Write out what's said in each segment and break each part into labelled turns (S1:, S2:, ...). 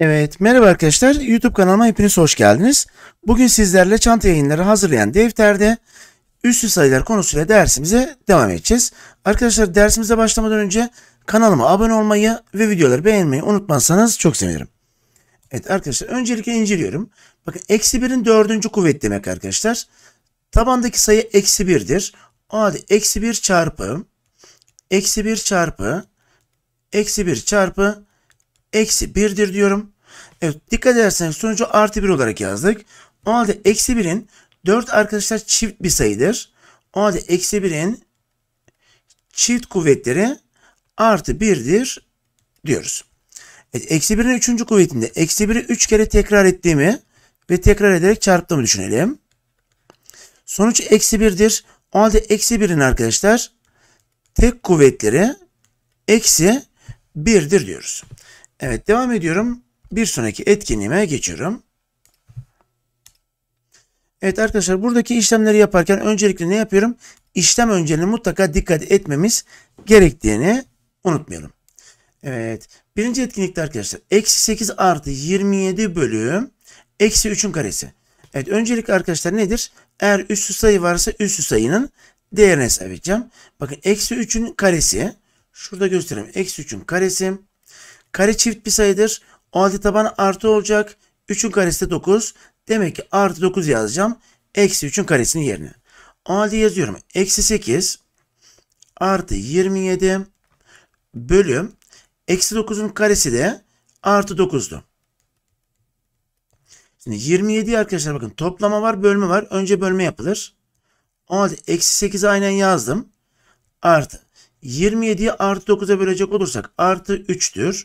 S1: Evet, merhaba arkadaşlar. YouTube kanalıma hepiniz hoş geldiniz. Bugün sizlerle çanta yayınları hazırlayan defterde üstü sayılar konusuyla dersimize devam edeceğiz. Arkadaşlar dersimize başlamadan önce kanalıma abone olmayı ve videoları beğenmeyi unutmazsanız çok sevinirim. Evet arkadaşlar öncelikle inceliyorum. Bakın eksi birin dördüncü kuvvet demek arkadaşlar. Tabandaki sayı eksi birdir. O halde eksi bir çarpı eksi bir çarpı eksi bir çarpı eksi 1'dir diyorum. Evet dikkat ederseniz sonucu artı 1 olarak yazdık. O halde eksi 1'in 4 arkadaşlar çift bir sayıdır. O halde eksi 1'in çift kuvvetleri artı 1'dir diyoruz. Evet, eksi 1'in 3. kuvvetinde eksi 1'i 3 kere tekrar ettiğimi ve tekrar ederek çarptığımı düşünelim. Sonuç eksi 1'dir. O halde eksi 1'in arkadaşlar tek kuvvetleri eksi 1'dir diyoruz. Evet devam ediyorum. Bir sonraki etkinliğime geçiyorum. Evet arkadaşlar buradaki işlemleri yaparken öncelikle ne yapıyorum? İşlem önceliğine mutlaka dikkat etmemiz gerektiğini unutmayalım. Evet birinci etkinlikte arkadaşlar eksi 8 artı 27 bölü eksi 3'ün karesi. Evet öncelik arkadaşlar nedir? Eğer üstü sayı varsa üstü sayının değerini hesap edeceğim. Bakın eksi 3'ün karesi. Şurada göstereyim. Eksi 3'ün karesi Kare çift bir sayıdır. O halde taban artı olacak. 3'ün karesi de 9. Demek ki artı 9 yazacağım. Eksi 3'ün karesinin yerine. O halde yazıyorum. Eksi 8 artı 27 bölüm. Eksi 9'un karesi de artı 9'du. Şimdi 27 arkadaşlar bakın toplama var bölme var. Önce bölme yapılır. O halde eksi 8 aynen yazdım. Artı. 27'yi artı 9'a bölecek olursak artı 3'tür.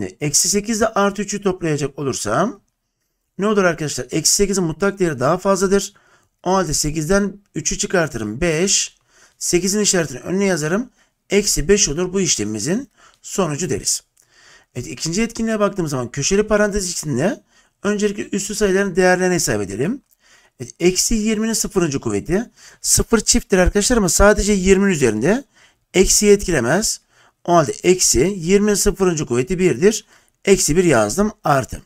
S1: Şimdi eksi 8 ile artı 3'ü toplayacak olursam ne olur arkadaşlar? Eksi 8'in mutlak değeri daha fazladır. O halde 8'den 3'ü çıkartırım 5. 8'in işaretini önüne yazarım. Eksi 5 olur bu işlemimizin sonucu deriz. Evet ikinci etkinliğe baktığımız zaman köşeli parantez içinde öncelikle üstü sayıların değerlerini hesap edelim. Evet, eksi 20'nin sıfırıncı kuvveti. Sıfır çifttir arkadaşlar ama sadece 20'nin üzerinde. Eksiyi etkilemez. O halde eksi 20 sıfırıncı kuvveti 1'dir. Eksi 1 yazdım artı.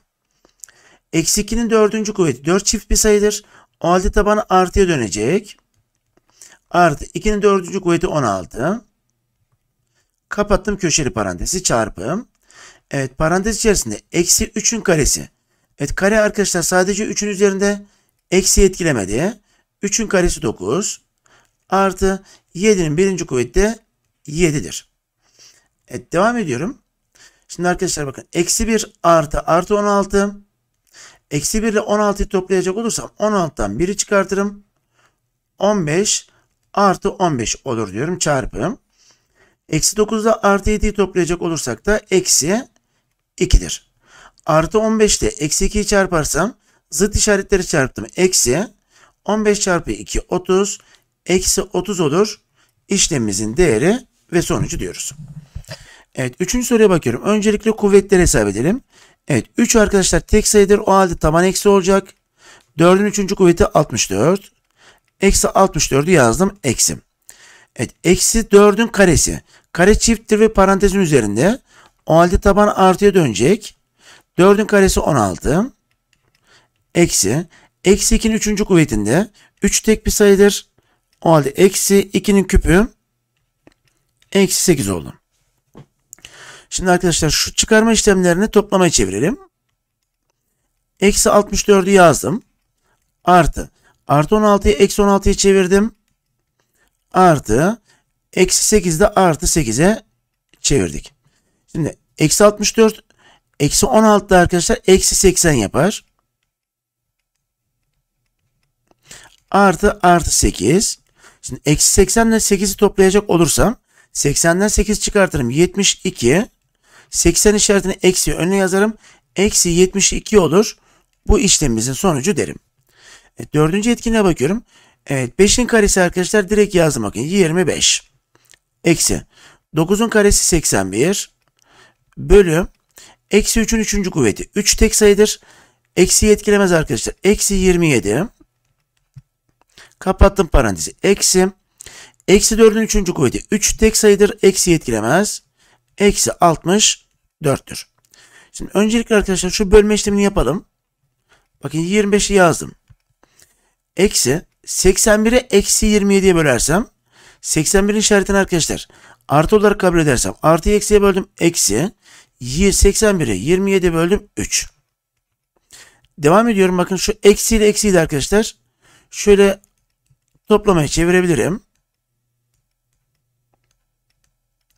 S1: Eksi 2'nin dördüncü kuvveti 4 çift bir sayıdır. O halde tabanı artıya dönecek. Artı 2'nin dördüncü kuvveti 16. Kapattım köşeli parantezi çarpım. Evet parantez içerisinde eksi 3'ün karesi. Evet kare arkadaşlar sadece 3'ün üzerinde eksi etkilemedi. 3'ün karesi 9 artı 7'nin birinci kuvveti de 7'dir. Evet devam ediyorum. Şimdi arkadaşlar bakın eksi 1 artı artı 16. Eksi 1 ile 16'yı toplayacak olursam 16'dan 1'i çıkartırım. 15 artı 15 olur diyorum çarpım. Eksi 9'da artı 7'yi toplayacak olursak da eksi 2'dir. Artı 15'te eksi 2'yi çarparsam zıt işaretleri çarptım. Eksi 15 çarpı 2 30. Eksi 30 olur. İşlemimizin değeri ve sonucu diyoruz. Evet üçüncü soruya bakıyorum. Öncelikle kuvvetleri hesap edelim. Evet 3 arkadaşlar tek sayıdır. O halde taban eksi olacak. 4'ün üçüncü kuvveti 64. Eksi 64'ü yazdım. Eksim. Evet eksi 4'ün karesi. Kare çifttir ve parantezin üzerinde. O halde taban artıya dönecek. 4'ün karesi 16. Eksi. Eksi 2'nin üçüncü kuvvetinde. 3 tek bir sayıdır. O halde eksi 2'nin küpü eksi 8 oldu. Şimdi arkadaşlar şu çıkarma işlemlerini toplamaya çevirelim. Eksi 64'ü yazdım. Artı. Artı 16'yı eksi 16'ya çevirdim. Artı. Eksi 8'de artı 8'e çevirdik. Şimdi eksi 64 eksi 16'da arkadaşlar eksi 80 yapar. Artı artı 8. Şimdi eksi 80 ile 8'i toplayacak olursam 80'den 8 çıkartırım. 72 80 işaretini eksi önüne yazarım. Eksi 72 olur. Bu işlemimizin sonucu derim. Evet, dördüncü etkinliğe bakıyorum. Evet 5'in karesi arkadaşlar direkt yazdım bakın 25. Eksi 9'un karesi 81 bölü eksi 3'ün 3. kuvveti 3 tek sayıdır. Eksi etkilemez arkadaşlar. Eksi 27 kapattım parantezi eksi eksi 4'ün 3. kuvveti 3 tek sayıdır. Eksi etkilemez eksi 64'tür. Şimdi öncelikle arkadaşlar şu bölme işlemini yapalım. Bakın 25'i yazdım. Eksi 81'e eksi 27'ye bölersem 81'in işaretini arkadaşlar artı olarak kabul edersem artı eksiye böldüm eksi 81'i 27'ye böldüm 3. Devam ediyorum bakın şu eksiyle eksiydi arkadaşlar şöyle toplamaya çevirebilirim.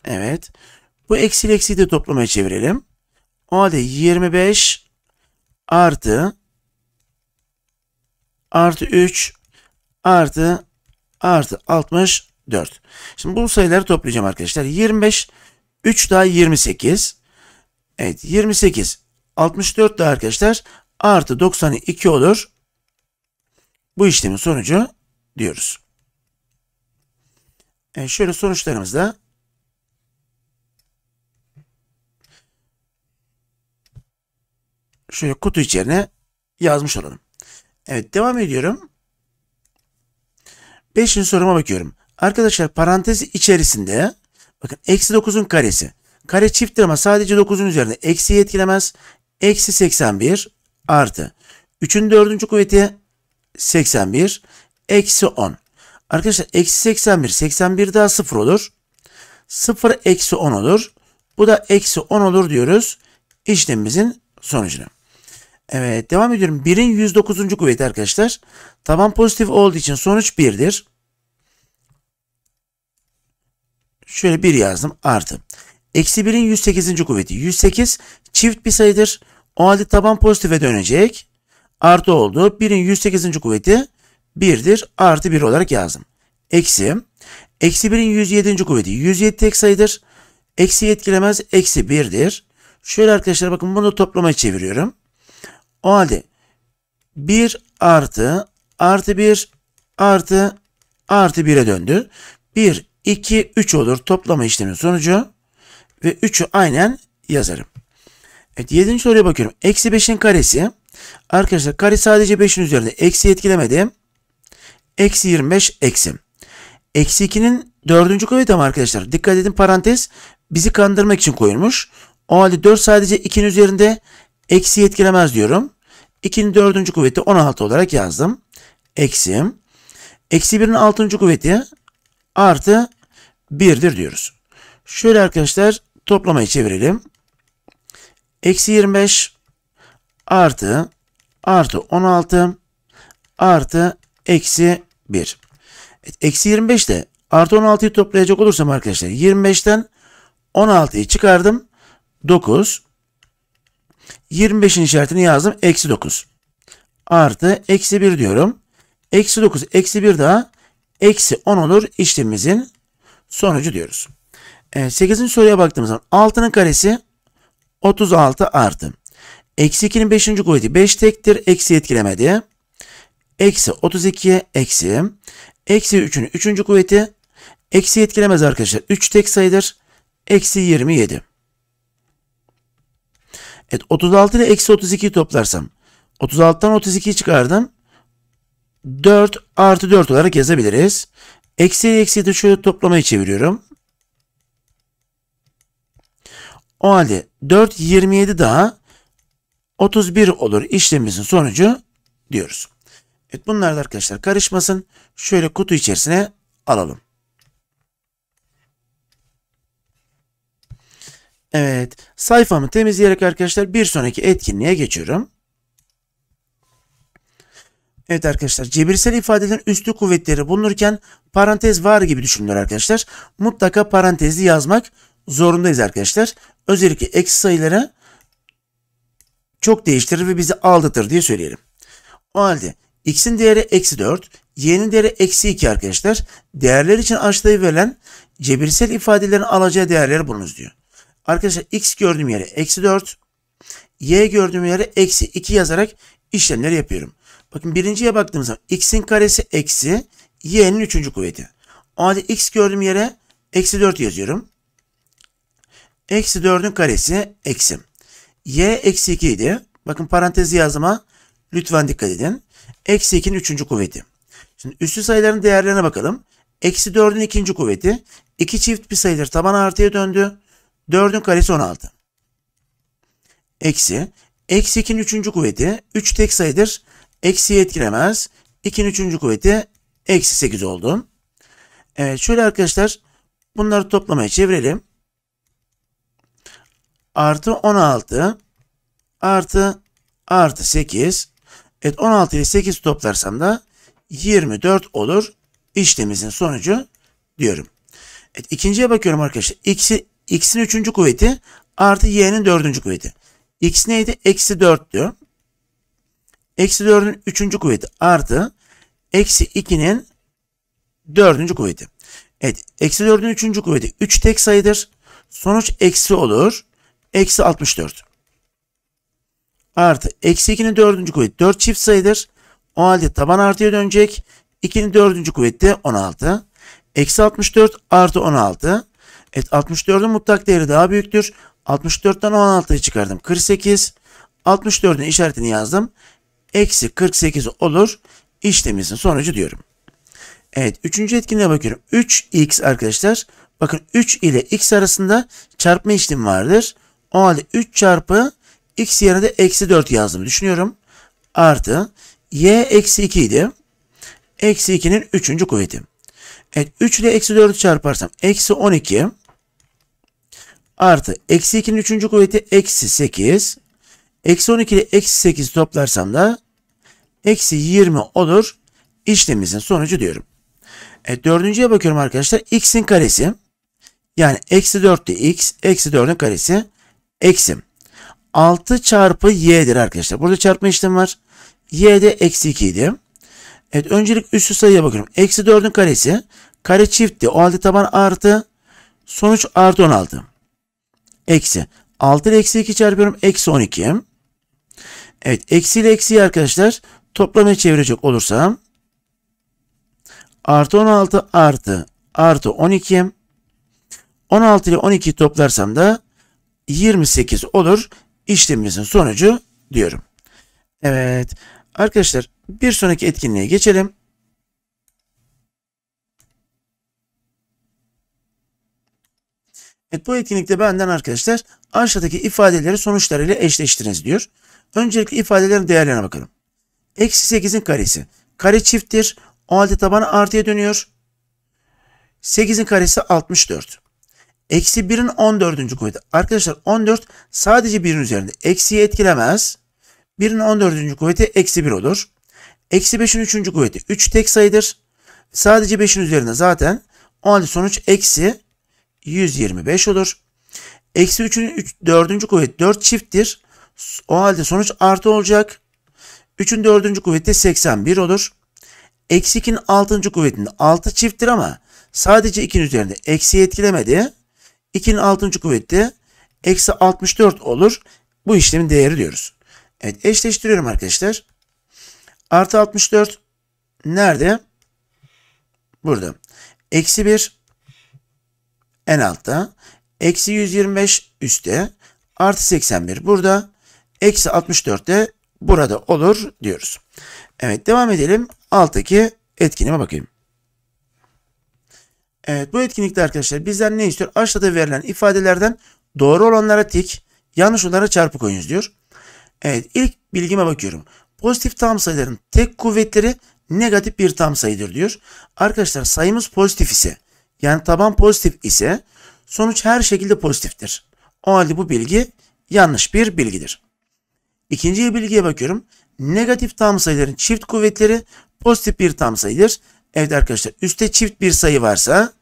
S1: Evet. Bu eksi eksi de toplamaya çevirelim. O halde 25 artı artı 3 artı artı 64. Şimdi bu sayıları toplayacağım arkadaşlar. 25 3 daha 28. Evet 28 64 de arkadaşlar artı 92 olur. Bu işlemin sonucu diyoruz. E şöyle sonuçlarımızda şöyle kutu içerine yazmış olalım. Evet devam ediyorum. Beşinci soruma bakıyorum. Arkadaşlar parantez içerisinde bakın eksi 9'un karesi. Kare çifttir ama sadece 9'un üzerinde. Eksiyi etkilemez. Eksi 81 artı. 3'ün dördüncü kuvveti 81 eksi 10. Arkadaşlar eksi 81. 81 daha 0 olur. 0 eksi 10 olur. Bu da eksi 10 olur diyoruz işlemimizin sonucuna. Evet devam ediyorum. 1'in 109. kuvveti arkadaşlar. Taban pozitif olduğu için sonuç 1'dir. Şöyle 1 yazdım artı. Eksi 1'in 108. kuvveti. 108 çift bir sayıdır. O halde taban pozitife dönecek. Artı oldu. 1'in 108. kuvveti 1'dir. Artı 1 olarak yazdım. Eksi. Eksi 1'in 107. kuvveti. 107 tek sayıdır. Eksi etkilemez. Eksi 1'dir. Şöyle arkadaşlar bakın bunu toplama çeviriyorum. O halde 1 artı artı 1 artı artı 1'e döndü. 1, 2, 3 olur toplama işlemin sonucu ve 3'ü aynen yazarım. Evet 7. soruya bakıyorum. Eksi 5'in karesi. Arkadaşlar kare sadece 5'in üzerinde. Eksi etkilemedi. Eksi 25 eksi. Eksi 2'nin 4. kuvveti ama arkadaşlar. Dikkat edin parantez bizi kandırmak için koyulmuş. O halde 4 sadece 2'nin üzerinde eksi etkilemez diyorum. 2'nin 4. kuvveti 16 olarak yazdım. Eksi. Eksi 1'in 6. kuvveti artı 1'dir diyoruz. Şöyle arkadaşlar toplamayı çevirelim. Eksi 25 artı artı 16 artı eksi 1. Eksi 25 de artı 16'yı toplayacak olursam arkadaşlar 25'ten 16'yı çıkardım. 9 25'in işaretini yazdım. Eksi 9. Artı eksi 1 diyorum. Eksi 9 eksi 1 daha eksi 10 olur işlemimizin sonucu diyoruz. Evet, 8. soruya baktığımız zaman 6'nın karesi 36 artı. Eksi 2'nin 5. kuvveti 5 tektir. Eksi etkilemedi. Eksi 32 eksi. Eksi 3'ün 3. kuvveti eksi etkilemez arkadaşlar. 3 tek sayıdır. Eksi 27. Evet 36 ile eksi 32 toplarsam 36'dan 32'yi çıkardım. 4 artı 4 olarak yazabiliriz. Eksi eksi de şöyle toplamayı çeviriyorum. O halde 4 27 daha 31 olur işlemimizin sonucu diyoruz. Evet bunlar da arkadaşlar karışmasın. Şöyle kutu içerisine alalım. Evet, sayfamı temizleyerek arkadaşlar bir sonraki etkinliğe geçiyorum. Evet arkadaşlar, cebirsel ifadelerin üstü kuvvetleri bulunurken parantez var gibi düşünülür arkadaşlar. Mutlaka parantezi yazmak zorundayız arkadaşlar. Özellikle eksi sayıları çok değiştirir ve bizi aldatır diye söyleyelim. O halde x'in değeri eksi 4, y'nin değeri eksi 2 arkadaşlar. Değerler için açtığı verilen cebirsel ifadelerin alacağı değerleri bulunuz diyor. Arkadaşlar x gördüğüm yere eksi 4, y gördüğüm yere eksi 2 yazarak işlemleri yapıyorum. Bakın birinciye baktığımız zaman x'in karesi eksi y'nin üçüncü kuvveti. O halde x gördüğüm yere eksi 4 yazıyorum. Eksi 4'ün karesi eksi. y eksi 2 idi. Bakın parantezi yazma lütfen dikkat edin. Eksi 2'nin üçüncü kuvveti. Şimdi üstü sayıların değerlerine bakalım. Eksi 4'ün ikinci kuvveti. 2 çift bir sayıdır. Taban artıya döndü. 4'ün karesi 16. Eksi. Eksi 2'nin 3. kuvveti 3 tek sayıdır. Eksiyi etkilemez. 2'nin 3. kuvveti eksi 8 oldu. Evet şöyle arkadaşlar bunları toplamaya çevirelim. Artı 16 artı artı 8. Evet 16 ile 8 toplarsam da 24 olur. İşlemimizin sonucu diyorum. Evet, ikinciye bakıyorum arkadaşlar. X'i x'in üçüncü kuvveti artı y'nin dördüncü kuvveti. x neydi? Eksi 4'tü. Eksi 4'ün üçüncü kuvveti artı eksi 2'nin dördüncü kuvveti. Evet. Eksi 4'ün üçüncü kuvveti 3 tek sayıdır. Sonuç eksi olur. Eksi 64. Artı eksi 2'nin dördüncü kuvveti 4 çift sayıdır. O halde taban artıya dönecek. 2'nin dördüncü kuvveti 16. Eksi 64 artı 16. Evet 64'ün mutlak değeri daha büyüktür. 64'ten 16'yı çıkardım. 48. 64'ün işaretini yazdım. Eksi 48 olur. İşlemimizin sonucu diyorum. Evet. Üçüncü etkinliğe bakıyorum. 3x arkadaşlar. Bakın 3 ile x arasında çarpma işlemi vardır. O halde 3 çarpı x yerine de eksi 4 yazdım. Düşünüyorum. Artı y eksi 2 idi. Eksi 2'nin 3. kuvveti. Evet 3 ile eksi 4'ü çarparsam eksi 12 artı eksi 2'nin üçüncü kuvveti eksi 8. Eksi 12 ile eksi 8 toplarsam da eksi 20 olur. İşlemimizin sonucu diyorum. E, dördüncüye bakıyorum arkadaşlar. X'in karesi. Yani eksi 4 de X. Eksi 4'ün karesi. Eksi. 6 çarpı Y'dir arkadaşlar. Burada çarpma işlemi var. y'de eksi 2 idi. Evet öncelik üstü sayıya bakıyorum. Eksi 4'ün karesi. Kare çiftti. O halde taban artı. Sonuç artı 16. Eksi. 6 ile eksi 2 çarpıyorum. Eksi 12. Evet. Eksi ile eksiyi arkadaşlar toplamaya çevirecek olursam artı 16 artı artı 12 16 ile 12 toplarsam da 28 olur. İşlemimizin sonucu diyorum. Evet. Arkadaşlar bir sonraki etkinliğe geçelim. Evet, bu etkinlikte benden arkadaşlar aşağıdaki ifadeleri sonuçlarıyla eşleştiriniz diyor. Öncelikle ifadelerin değerlerine bakalım. Eksi 8'in karesi. Kare çifttir. O halde tabanı artıya dönüyor. 8'in karesi 64. Eksi 1'in 14. kuvveti. Arkadaşlar 14 sadece 1'in üzerinde. Eksiyi etkilemez. 1'in 14. kuvveti eksi 1 olur. Eksi 5'in 3. kuvveti 3 tek sayıdır. Sadece 5'in üzerinde zaten. O halde sonuç eksi 125 olur. Eksi 3'ün 3, 4. kuvveti 4 çifttir. O halde sonuç artı olacak. 3'ün 4. kuvveti 81 olur. Eksi 2'nin 6. kuvvetinde 6 çifttir ama sadece 2'nin üzerinde Eksi etkilemedi. 2'nin 6. kuvveti eksi 64 olur. Bu işlemin değeri diyoruz. Evet eşleştiriyorum arkadaşlar. Artı 64 nerede? Burada. Eksi 1 en altta. Eksi 125 üstte. Artı 81 burada. Eksi 64 de burada olur diyoruz. Evet devam edelim. Alttaki etkinime bakayım. Evet bu etkinlikte arkadaşlar bizden ne istiyor? Aşağıda verilen ifadelerden doğru olanlara tik, yanlış olanlara çarpı koyunuz diyor. Evet ilk bilgime bakıyorum. Pozitif tam sayıların tek kuvvetleri negatif bir tam sayıdır diyor. Arkadaşlar sayımız pozitif ise yani taban pozitif ise sonuç her şekilde pozitiftir. O halde bu bilgi yanlış bir bilgidir. İkinci bilgiye bakıyorum. Negatif tam sayıların çift kuvvetleri pozitif bir tam sayıdır. Evet arkadaşlar üstte çift bir sayı varsa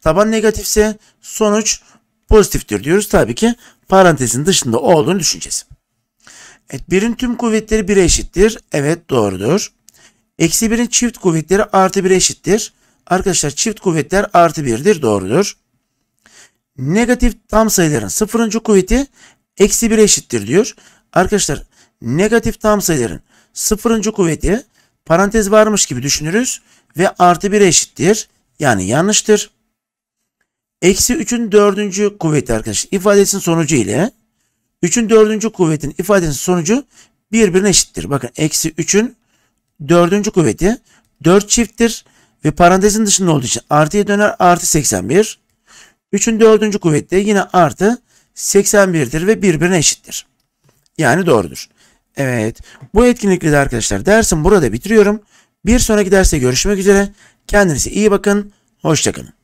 S1: taban negatifse sonuç pozitiftir diyoruz. Tabii ki parantezin dışında olduğunu düşüneceğiz. Evet birin tüm kuvvetleri 1'e eşittir. Evet doğrudur. Eksi birin çift kuvvetleri artı 1'e eşittir. Arkadaşlar çift kuvvetler artı birdir doğrudur. Negatif tam sayıların sıfırıncı kuvveti eksi bir eşittir diyor. Arkadaşlar negatif tam sayıların sıfırıncı kuvveti parantez varmış gibi düşünürüz ve artı bir eşittir. Yani yanlıştır. Eksi 3'ün dördüncü kuvveti arkadaşlar ifadesinin sonucu ile 3'ün dördüncü kuvvetin ifadesinin sonucu birbirine eşittir. Bakın eksi 3'ün dördüncü kuvveti 4 çifttir ve parantezin dışında olduğu için artıya döner artı 81. 3'ün 4. kuvveti yine artı 81'dir ve birbirine eşittir. Yani doğrudur. Evet bu etkinlikle de arkadaşlar dersim burada bitiriyorum. Bir sonraki derste görüşmek üzere. Kendinize iyi bakın. Hoşçakalın.